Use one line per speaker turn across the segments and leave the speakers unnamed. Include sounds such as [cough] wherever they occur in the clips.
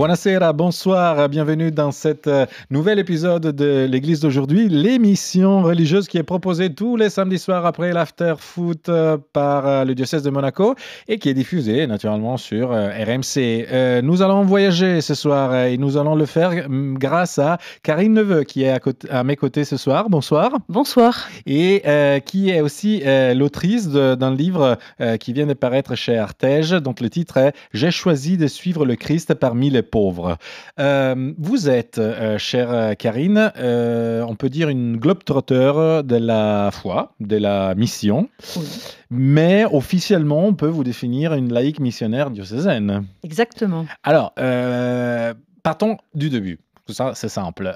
Buonasera, bonsoir, bienvenue dans cet euh, nouvel épisode de l'Église d'aujourd'hui, l'émission religieuse qui est proposée tous les samedis soirs après l'after foot euh, par euh, le diocèse de Monaco et qui est diffusée naturellement sur RMC. nous allons voyager ce soir et nous allons le faire mm, grâce à Karine Neveu qui est à, mes côtés ce soir. Bonsoir. Bonsoir. Et qui est aussi l'autrice d'un livre qui vient de paraître chez Artege, dont le titre est J'ai choisi de suivre le Christ parmi les pauvre. Euh, vous êtes, euh, chère Karine, euh, on peut dire une globetrotter de la foi, de la mission, mais officiellement, on peut vous définir une laïque missionnaire diocésaine.
Exactement.
Alors, partons du début. ça, c'est simple.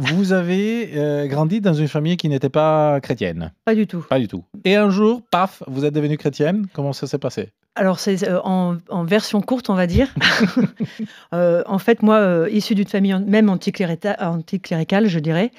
vous avez grandi dans une famille qui n'était pas chrétienne. Pas du tout. Pas du tout. Et un jour, paf, vous êtes devenue chrétienne. Comment ça s'est passé
alors, c'est euh, en, version courte, on va dire. [laughs] Euh, en fait, moi, euh, issu d'une famille même anticléricale, je dirais,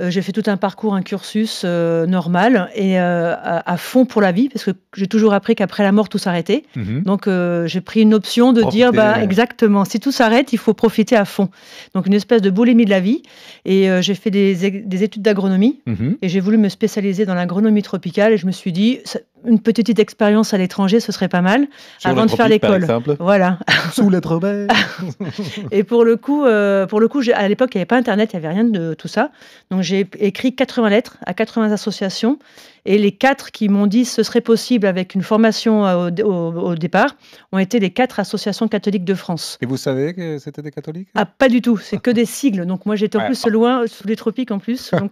j'ai fait tout un parcours, un cursus normal et à, fond pour la vie, parce que j'ai toujours appris qu'après la mort, tout s'arrêtait. Mhm. Donc, j'ai pris une option de dire, bah, exactement, si tout s'arrête, il faut profiter à fond. Donc, une espèce de boulimie de la vie. Et j'ai fait des, études d'agronomie mhm. et j'ai voulu me spécialiser dans l'agronomie tropicale et je me suis dit, une petite expérience à l'étranger, ce serait pas mal, avant de faire l'école. Voilà. [laughs] Sous la [laughs] et pour le coup, euh, pour le coup à l'époque, il n'y avait pas Internet, il n'y avait rien de tout ça. Donc j'ai écrit 80 lettres à 80 associations. Et les quatre qui m'ont dit ce serait possible avec une formation euh, au, départ ont été les quatre associations catholiques de France. Et vous savez que c'était des catholiques Ah, pas du tout. C'est que des sigles. Donc moi, j'étais en plus loin, sous les tropiques en plus. Donc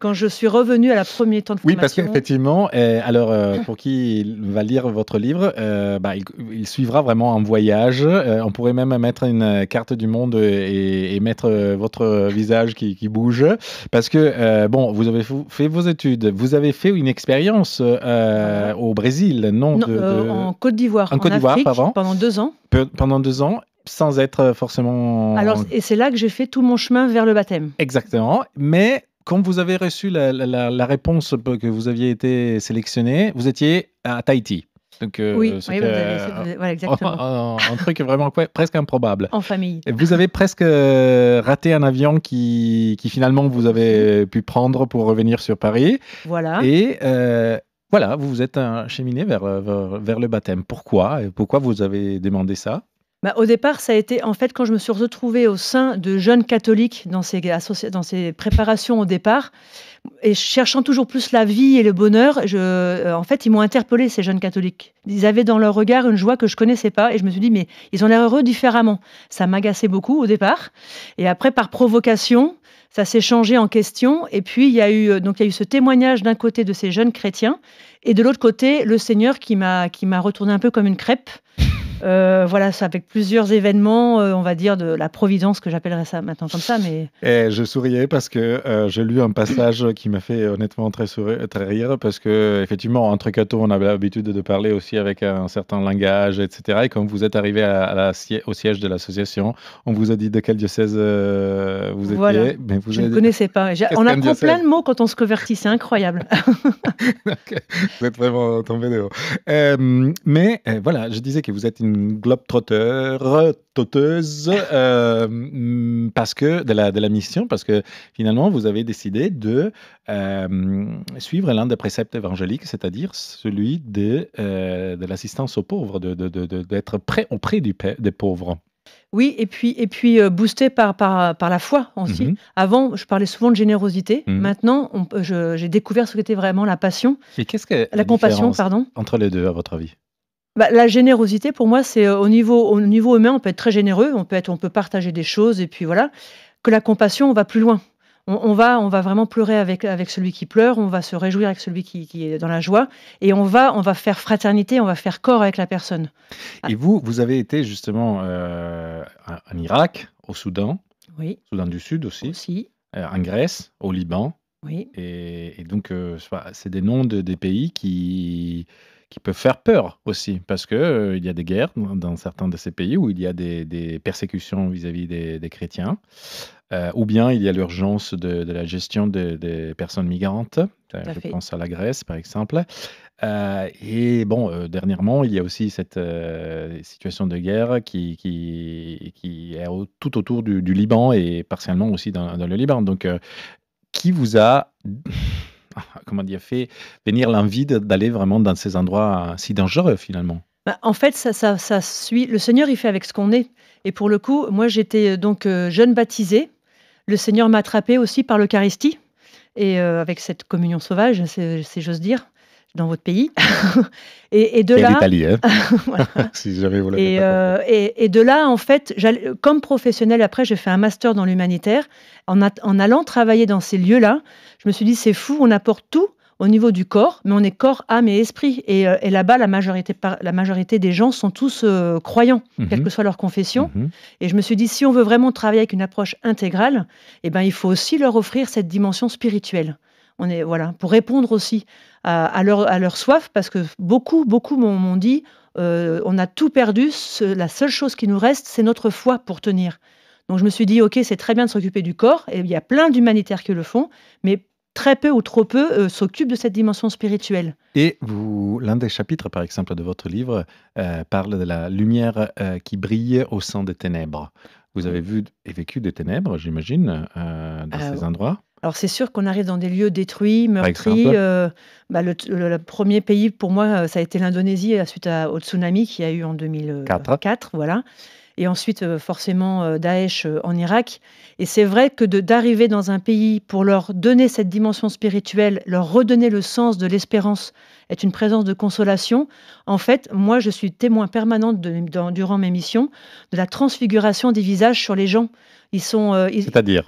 quand, [laughs] je suis revenue à la première temps de formation. Oui, parce
qu'effectivement, eh, alors euh, pour qui va lire votre livre, euh, bah, il, suivra vraiment un voyage. on pourrait même mettre une carte du monde et, mettre votre visage qui, qui bouge. Parce que, bon, vous avez fait vos études, vous avez fait une expérience euh, au Brésil, non, euh, En
Côte d'Ivoire. En, Pendant deux ans.
pendant deux ans sans être forcément. Alors,
et c'est là que j'ai fait tout mon chemin vers le baptême.
Exactement. Mais quand vous avez reçu la, la réponse que vous aviez été sélectionné, vous étiez à Tahiti. Donc, euh, oui, voilà, exactement. [laughs] Un, truc vraiment presque improbable. En famille. Vous avez presque euh, raté un avion qui, qui finalement vous avez pu prendre pour revenir sur Paris. Voilà. Et euh, voilà, vous vous êtes cheminé vers, vers, vers, le baptême. Pourquoi Pourquoi vous avez demandé ça
bah, au départ, ça a été, en fait, quand je me suis retrouvée au sein de jeunes catholiques dans ces, dans ces préparations au départ, et cherchant toujours plus la vie et le bonheur, je, euh, en fait, ils m'ont interpellée, ces jeunes catholiques. Ils avaient dans leur regard une joie que je connaissais pas, et je me suis dit, mais ils ont l'air heureux différemment. Ça m'agaçait beaucoup au départ, et après, par provocation, ça s'est changé en question. Et puis, il y a eu, euh, donc, il y a eu ce témoignage d'un côté de ces jeunes chrétiens et de l'autre côté, le Seigneur qui m'a, qui m'a retourné un peu comme une crêpe. Euh, voilà, ça avec plusieurs événements, euh, on va dire, de la Providence, que j'appellerais ça maintenant comme ça. Mais...
Eh, je souriais parce que euh, j'ai lu un passage [coughs] qui m'a fait honnêtement très, sourire, très rire, parce que effectivement, entre cato, on avait l'habitude de parler aussi avec un certain langage, etc. Et quand vous êtes arrivé au siège de l'association, on vous a dit de quel diocèse vous étiez. Mais vous je ne connaissais
pas. On apprend plein de mots quand on se convertit, c'est incroyable.
[laughs] Vous êtes vraiment tombé de mais voilà, je disais que vous êtes une globe toteuse, euh, mm, parce que, de la, de la mission, parce que finalement, vous avez décidé de euh, suivre l'un des préceptes évangéliques, c'est-à-dire celui de, euh, de l'assistance aux pauvres, d'être de, de, prêt auprès du, des pauvres.
Oui, et puis, et puis boosté par, par, par la foi aussi. Mhm. Avant, je parlais souvent de générosité. Mhm. Maintenant, j'ai découvert ce qu'était vraiment la passion. Et qu'est-ce que la, la compassion, pardon
Entre les deux, à votre avis
bah, la générosité, pour moi, c'est euh, au niveau, au niveau humain, on peut être très généreux, on peut, être, on peut partager des choses, et puis voilà. Que la compassion, on va plus loin. On, va, on va vraiment pleurer avec, avec celui qui pleure, on va se réjouir avec celui qui, est dans la joie, et on va, on va faire fraternité, on va faire corps avec la personne. Ah. Et vous,
vous avez été justement euh, en Irak, au Soudan, oui. Soudan du Sud aussi, euh, en Grèce, au Liban. Oui. Et, et donc, c'est des noms de, des pays qui qui peut faire peur aussi, parce qu'il euh, il y a des guerres dans certains de ces pays où il y a des, persécutions vis-à-vis des, chrétiens, euh, ou bien il y a l'urgence de, la gestion des personnes migrantes. Euh, je pense à la Grèce, par exemple. et bon, dernièrement, il y a aussi cette situation de guerre qui, qui, est tout autour du, Liban et partiellement aussi dans, dans le Liban. Donc, qui vous a [laughs] comment dire, fait venir l'envie d'aller vraiment dans ces endroits euh, si dangereux finalement
bah, en fait, ça, ça, suit. Le Seigneur, il fait avec ce qu'on est. Et pour le coup, moi, j'étais euh, donc euh, jeune baptisée. Le Seigneur m'a attrapée aussi par l'Eucharistie et avec cette communion sauvage, si j'ose dire dans votre pays. [laughs] et, de là. Hein.
[laughs] [laughs] si euh,
et, de là, en fait, comme professionnel, après, j'ai fait un master dans l'humanitaire. En, en, allant travailler dans ces lieux-là, je me suis dit, c'est fou, on apporte tout au niveau du corps, mais on est corps, âme et esprit. Et, euh, là-bas, la majorité, la majorité des gens sont tous euh, croyants, quelle mhm. que soit leur confession. Mhm. Et je me suis dit, si on veut vraiment travailler avec une approche intégrale, eh ben, il faut aussi leur offrir cette dimension spirituelle est, voilà, pour répondre aussi à, leur, soif, parce que beaucoup, beaucoup m'ont dit, euh, on a tout perdu, la seule chose qui nous reste, c'est notre foi pour tenir. Donc je me suis dit, ok, c'est très bien de s'occuper du corps, et il y a plein d'humanitaires qui le font, mais très peu ou trop peu euh, s'occupent de cette dimension spirituelle.
Et l'un des chapitres, par exemple, de votre livre euh, parle de la lumière qui brille au sein des ténèbres. Vous avez vu et vécu des ténèbres, j'imagine, dans ces endroits
alors c'est sûr qu'on arrive dans des lieux détruits, meurtris. Euh, bah, le, premier pays pour moi, euh, ça a été l'Indonésie euh, suite à, au tsunami qu'il y a eu en 2004. Voilà. Et ensuite, forcément, Daesh en Irak. Et c'est vrai que d'arriver dans un pays pour leur donner cette dimension spirituelle, leur redonner le sens de l'espérance, est une présence de consolation. En fait, moi, je suis témoin permanente de, durant mes missions de la transfiguration des visages sur les gens. C'est-à-dire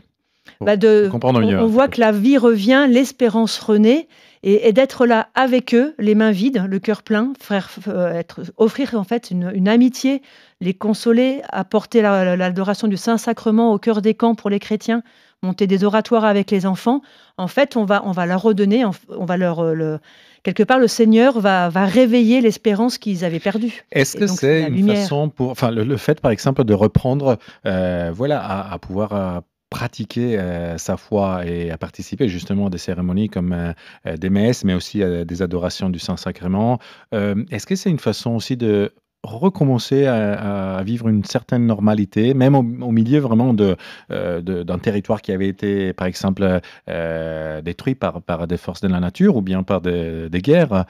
bah, on, hein. voit que la vie revient, l'espérance renaît, et, d'être là avec eux, les mains vides, le cœur plein, frère, euh, être, offrir en fait une, amitié, les consoler, apporter l'adoration du Saint-Sacrement au cœur des camps pour les chrétiens, monter des oratoires avec les enfants. En fait, on va, on va leur redonner, on va leur... Euh, quelque part, le Seigneur va, va réveiller l'espérance qu'ils avaient perdue.
Est-ce que c'est une façon pour... Enfin, le, fait, par exemple, de reprendre, euh, voilà, à, pouvoir pratiquer euh, sa foi et à participer justement à des cérémonies comme euh, euh, des messes, mais aussi à des adorations du Saint-Sacrement. Est-ce que c'est une façon aussi de recommencer à, vivre une certaine normalité, même au, milieu vraiment d'un de, territoire qui avait été, par exemple, détruit par, par, des forces de la nature ou bien par des guerres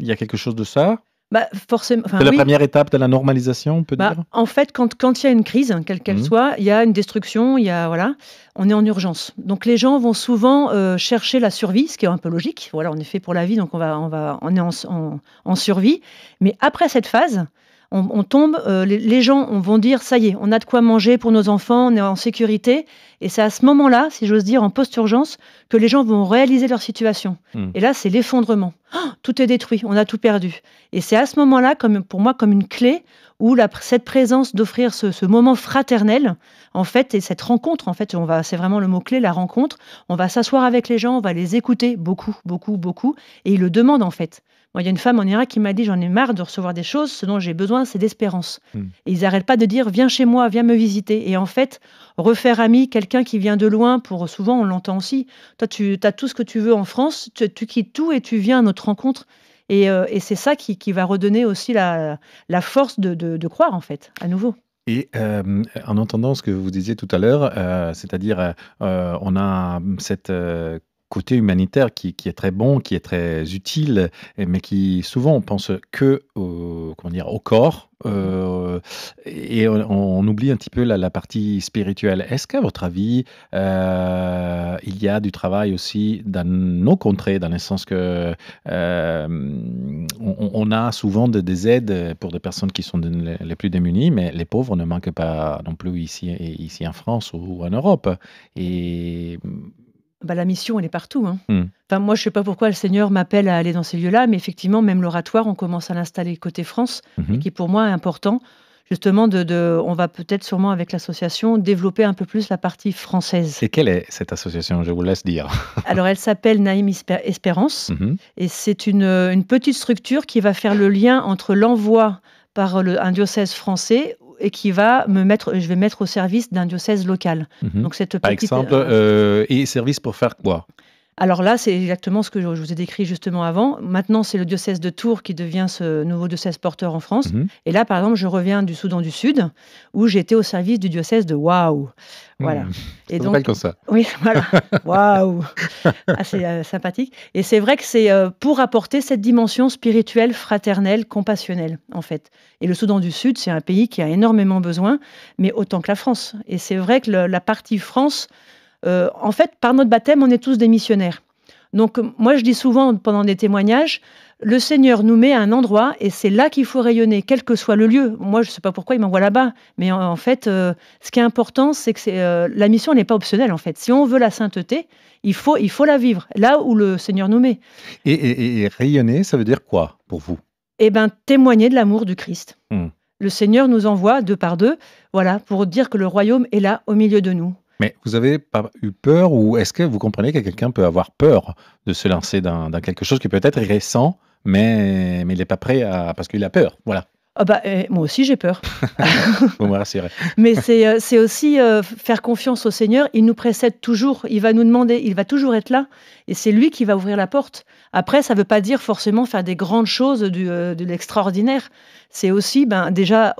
Il y a quelque chose de ça
bah, forcément. c'est la première
étape de la normalisation, on peut bah, dire.
En fait, quand il y a une crise, hein, quelle qu'elle mhm. soit, il y a une destruction, il y a voilà, on est en urgence. Donc les gens vont souvent euh, chercher la survie, ce qui est un peu logique. Voilà, on est fait pour la vie, donc on va, on va, on est en survie. Mais après cette phase, on, tombe, euh, les, gens vont dire ça y est, on a de quoi manger pour nos enfants, on est en sécurité. Et c'est à ce moment-là, si j'ose dire, en post-urgence, que les gens vont réaliser leur situation. Hmm. Et là, c'est l'effondrement. Oh, tout est détruit, on a tout perdu. Et c'est à ce moment-là, comme pour moi, comme une clé où cette présence d'offrir ce, moment fraternel, en fait, et cette rencontre, en fait, on va, c'est vraiment le mot clé, la rencontre. On va s'asseoir avec les gens, on va les écouter beaucoup, beaucoup, beaucoup, et ils le demandent en fait il y a une femme en Irak qui m'a dit J'en ai marre de recevoir des choses, ce dont j'ai besoin, c'est d'espérance. Hmm. Et ils n'arrêtent pas de dire Viens chez moi, viens me visiter. Et en fait, refaire ami quelqu'un qui vient de loin, pour souvent, on l'entend aussi. Toi, tu as tout ce que tu veux en France, tu, quittes tout et tu viens à notre rencontre. Et, euh, c'est ça qui, va redonner aussi la, force de, croire, en fait, à nouveau.
Et euh, en entendant ce que vous disiez tout à l'heure, euh, c'est-à-dire on a cette côté humanitaire qui, qui, est très bon, qui est très utile, mais qui souvent on pense que au, dire, au corps. Euh, et on, oublie un petit peu la, partie spirituelle. Est-ce qu'à votre avis, euh, il y a du travail aussi dans nos contrées, dans le sens que euh, on, a souvent des aides pour des personnes qui sont les plus démunies, mais les pauvres ne manquent pas non plus ici, ici en France ou en Europe. Et
bah, la mission, elle est partout. Hein. Hmm. moi, je ne sais pas pourquoi le Seigneur m'appelle à aller dans ces lieux-là, mais effectivement, même l'oratoire, on commence à l'installer côté France, mhm. qui pour moi est important. Justement, de, on va peut-être sûrement avec l'association développer un peu plus la partie française.
Et quelle est cette association Je vous laisse dire.
[laughs] Alors, elle s'appelle Naïm Espérance, mhm. et c'est une, petite structure qui va faire le lien entre l'envoi par un diocèse français et qui va me mettre, je vais mettre au service d'un diocèse local. Mhm. Donc cette Par exemple,
euh, euh, et service pour faire quoi
alors là, c'est exactement ce que je vous ai décrit justement avant. Maintenant, c'est le diocèse de Tours qui devient ce nouveau diocèse porteur en France. Mhm. Et là, par exemple, je reviens du Soudan du Sud, où j'étais au service du diocèse de Waouh. Voilà. Hmm. Et donc, comme ça. Oui, [laughs] voilà. Waouh. Assez ah, euh, sympathique. Et c'est vrai que c'est euh, pour apporter cette dimension spirituelle, fraternelle, compassionnelle, en fait. Et le Soudan du Sud, c'est un pays qui a énormément besoin, mais autant que la France. Et c'est vrai que la partie France euh, en fait, par notre baptême, on est tous des missionnaires. Donc moi, je dis souvent pendant des témoignages, le Seigneur nous met à un endroit et c'est là qu'il faut rayonner, quel que soit le lieu. Moi, je ne sais pas pourquoi il m'envoie là-bas, mais en, fait, euh, ce qui est important, c'est que euh, la mission n'est pas optionnelle. En fait, si on veut la sainteté, il faut, il faut la vivre là où le Seigneur nous met. Et, rayonner, ça veut dire quoi pour vous Eh bien, témoigner de l'amour du Christ. Hmm. Le Seigneur nous envoie deux par deux, voilà, pour dire que le royaume est là au milieu de nous.
Mais vous avez pas eu peur ou est-ce que vous comprenez que quelqu'un peut avoir peur de se lancer dans, quelque chose qui peut être récent, mais, mais il n'est pas prêt à, parce qu'il a peur Voilà.
Ah bah, eh, moi aussi, j'ai peur.
[laughs]
Mais c'est euh, aussi euh, faire confiance au Seigneur. Il nous précède toujours. Il va nous demander. Il va toujours être là. Et c'est lui qui va ouvrir la porte. Après, ça ne veut pas dire forcément faire des grandes choses, euh, de l'extraordinaire. C'est aussi, ben, déjà,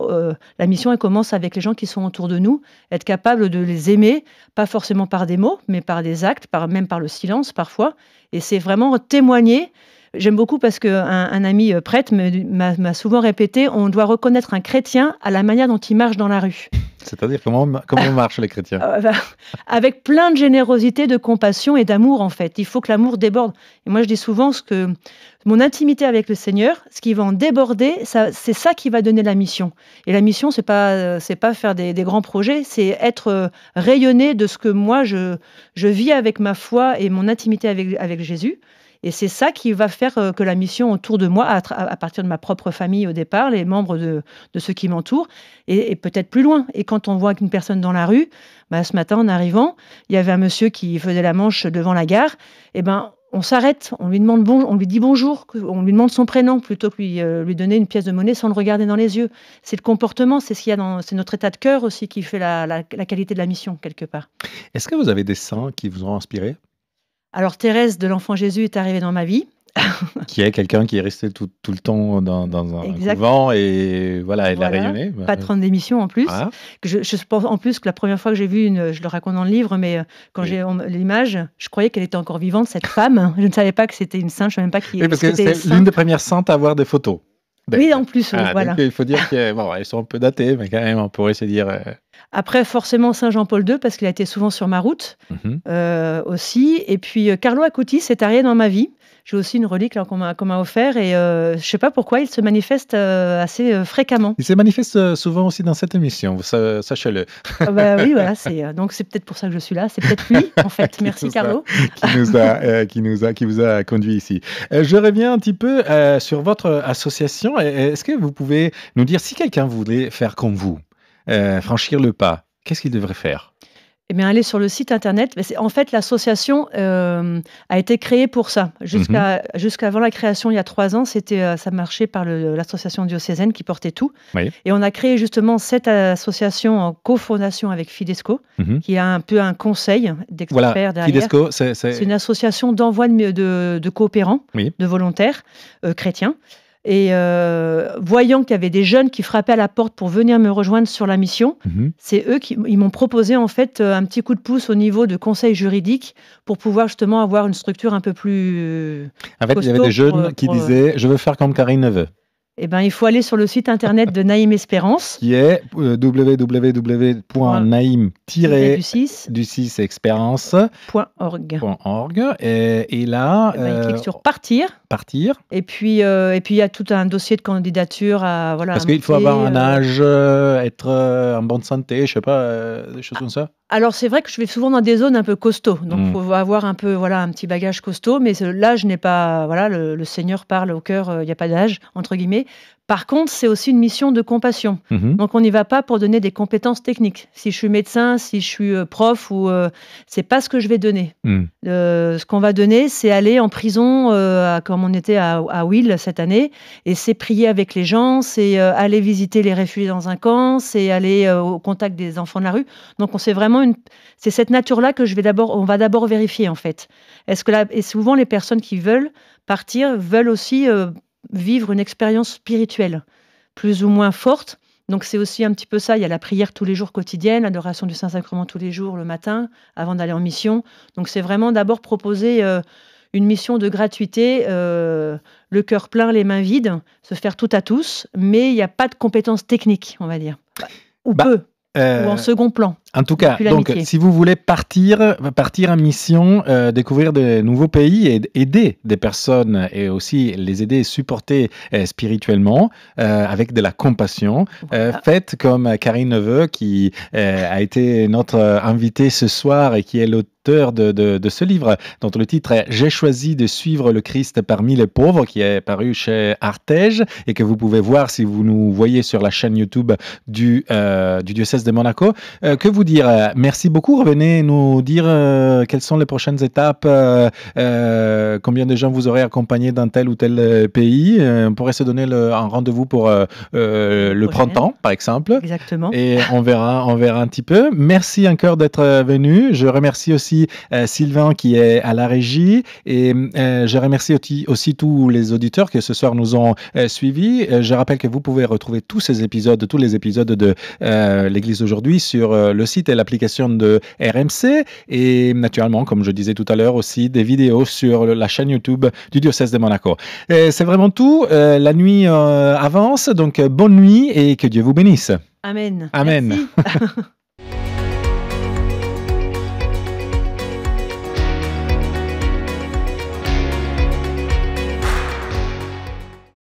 la mission, elle commence avec les gens qui sont autour de nous. Être capable de les aimer, pas forcément par des mots, mais par des actes, par, même par le silence parfois. Et c'est vraiment témoigner J'aime beaucoup parce qu'un un ami euh, prêtre m'a souvent répété on doit reconnaître un chrétien à la manière dont il marche dans la rue.
C'est-à-dire comment, marchent les chrétiens
euh, bah, Avec plein de générosité, de compassion et d'amour en fait. Il faut que l'amour déborde. Et moi je dis souvent ce que mon intimité avec le Seigneur, ce qui va en déborder, c'est ça qui va donner la mission. Et la mission, c'est pas euh, pas faire des, grands projets, c'est être rayonné de ce que moi je je vis avec ma foi et mon intimité avec Jésus. Et c'est ça qui va faire euh, que la mission autour de moi, à, partir de ma propre famille au départ, les membres de, ceux qui m'entourent, et, peut-être plus loin. Et quand on voit qu'une personne dans la rue, bah, ce matin en arrivant, il y avait un monsieur qui faisait la manche devant la gare, et eh ben on s'arrête, on lui demande bon, on lui dit bonjour, on lui demande son prénom plutôt que lui, euh, lui donner une pièce de monnaie sans le regarder dans les yeux. C'est le comportement, c'est notre état de cœur aussi qui fait la, la qualité de la mission quelque part.
Est-ce que vous avez des saints qui vous ont inspiré
alors Thérèse de l'Enfant Jésus est arrivée dans ma vie.
[laughs] qui est quelqu'un qui est resté tout, le temps dans, un et voilà, elle a rayonné. Patronne
d'émission en plus. Ah. Je, pense en plus que la première fois que j'ai vu une, je le raconte dans le livre, mais euh, quand j'ai l'image, je croyais qu'elle était encore vivante, cette femme. [laughs] Je ne savais pas que c'était une sainte, je ne savais même pas qui oui, parce que c'est l'une des
premières saintes à avoir des photos.
Ben, oui, en plus, ah, voilà.
il faut dire qu'elles sont un peu datées, mais quand même, on pourrait se dire. Euh,
Après, forcément, Saint-Jean-Paul II, parce qu'il a été souvent sur ma route mhm. euh, aussi. Et puis, euh, Carlo Acutis c'est arrivé dans ma vie j'ai aussi une relique qu'on m'a offert et euh, je sais pas pourquoi il se manifeste euh, assez euh, fréquemment.
Il se manifeste souvent aussi dans cette émission, sachez-le. Ah bah, oui, voilà, [laughs]
c'est donc c'est peut-être pour ça que je suis là, c'est peut-être lui en fait. Merci Carlo.
[laughs] qui nous a, qui nous a, qui vous a conduit ici. je reviens un petit peu sur votre association. Est-ce que vous pouvez nous dire si quelqu'un voulait faire comme vous, franchir le pas, qu'est-ce qu'il devrait faire
eh bien, aller sur le site internet. En fait, l'association euh, a été créée pour ça. Jusqu'à mhm. jusqu'avant la création, il y a trois ans, c'était euh, ça marchait par l'association diocésaine qui portait tout. Et on a créé justement cette association en co-fondation avec Fidesco, mhm. qui a un peu un conseil d'experts derrière. Fidesco, c'est une association d'envoi de, de, de, coopérants, de volontaires euh, chrétiens. Et euh, voyant qu'il y avait des jeunes qui frappaient à la porte pour venir me rejoindre sur la mission, mhm. c'est eux qui ils m'ont proposé en fait euh, un petit coup de pouce au niveau de conseil juridique pour pouvoir justement avoir une structure un peu plus. Euh, en fait, il y avait des jeunes qui disaient
Je veux faire comme Karine veut »
eh ben, il faut aller sur le site internet de Naïm Espérance.
Qui est euh, wwwnaïm du 6 Et, et là. Eh ben, il clique euh, sur
partir. Partir. Et puis, euh, et puis il y a tout un dossier de candidature à. Voilà, Parce qu'il faut avoir un âge,
être en bonne santé, je sais pas, des choses comme ça. Ah,
alors, c'est vrai que je vais souvent dans des zones un peu costauds. Donc, il hmm. faut avoir un peu, voilà, un petit bagage costaud. Mais là, je n'ai pas. Voilà, le, le Seigneur parle au cœur, il n'y a pas d'âge, entre guillemets. Par contre, c'est aussi une mission de compassion. Mhm. Donc, on n'y va pas pour donner des compétences techniques. Si je suis médecin, si je suis euh, prof, ou euh, c'est pas ce que je vais donner. Mhm. Euh, ce qu'on va donner, c'est aller en prison, comme on était à, Will cette année, et c'est prier avec les gens, c'est aller visiter les réfugiés dans un camp, c'est aller au contact des enfants de la rue. Donc, on c'est vraiment une, c'est cette nature-là que je vais d'abord, on va d'abord vérifier en fait. Est-ce que là, et souvent les personnes qui veulent partir veulent aussi vivre une expérience spirituelle, plus ou moins forte. Donc c'est aussi un petit peu ça, il y a la prière tous les jours quotidienne, l'adoration du Saint-Sacrement tous les jours le matin, avant d'aller en mission. Donc c'est vraiment d'abord proposer euh, une mission de gratuité, euh, le cœur plein, les mains vides, se faire tout à tous, mais il n'y a pas de compétences techniques, on va dire.
Ou bah, peu, euh, ou en
second plan. En tout cas, donc,
si vous voulez partir, partir en mission, euh, découvrir de nouveaux pays et aider des personnes et aussi les aider et supporter euh, spirituellement euh, avec de la compassion, faites comme Karine Neveu qui a été notre invitée ce soir et qui est l'auteur de, ce livre, dont le titre est J'ai choisi de suivre le Christ parmi les pauvres, qui est paru chez Artege et que vous pouvez voir si vous nous voyez sur la chaîne YouTube du, du diocèse de Monaco. que vous dire euh, merci beaucoup. Revenez nous dire euh, quelles sont les prochaines étapes, euh, combien de gens vous aurez accompagné dans tel ou tel pays. on pourrait se donner un rendez-vous pour le printemps, par exemple. Exactement. Et on verra, on verra un petit peu. Merci encore d'être venu. Je remercie aussi Sylvain qui est à la régie et je remercie aussi, aussi, tous les auditeurs qui ce soir nous ont suivis. Je rappelle que vous pouvez retrouver tous ces épisodes, tous les épisodes de l'Église aujourd'hui sur le site et l'application de RMC. Et naturellement, comme je disais tout à l'heure, aussi des vidéos sur la chaîne YouTube du diocèse de Monaco. C'est vraiment tout. Euh, la nuit euh, avance, donc euh, bonne nuit et que Dieu vous bénisse. Amen. Amen. [laughs]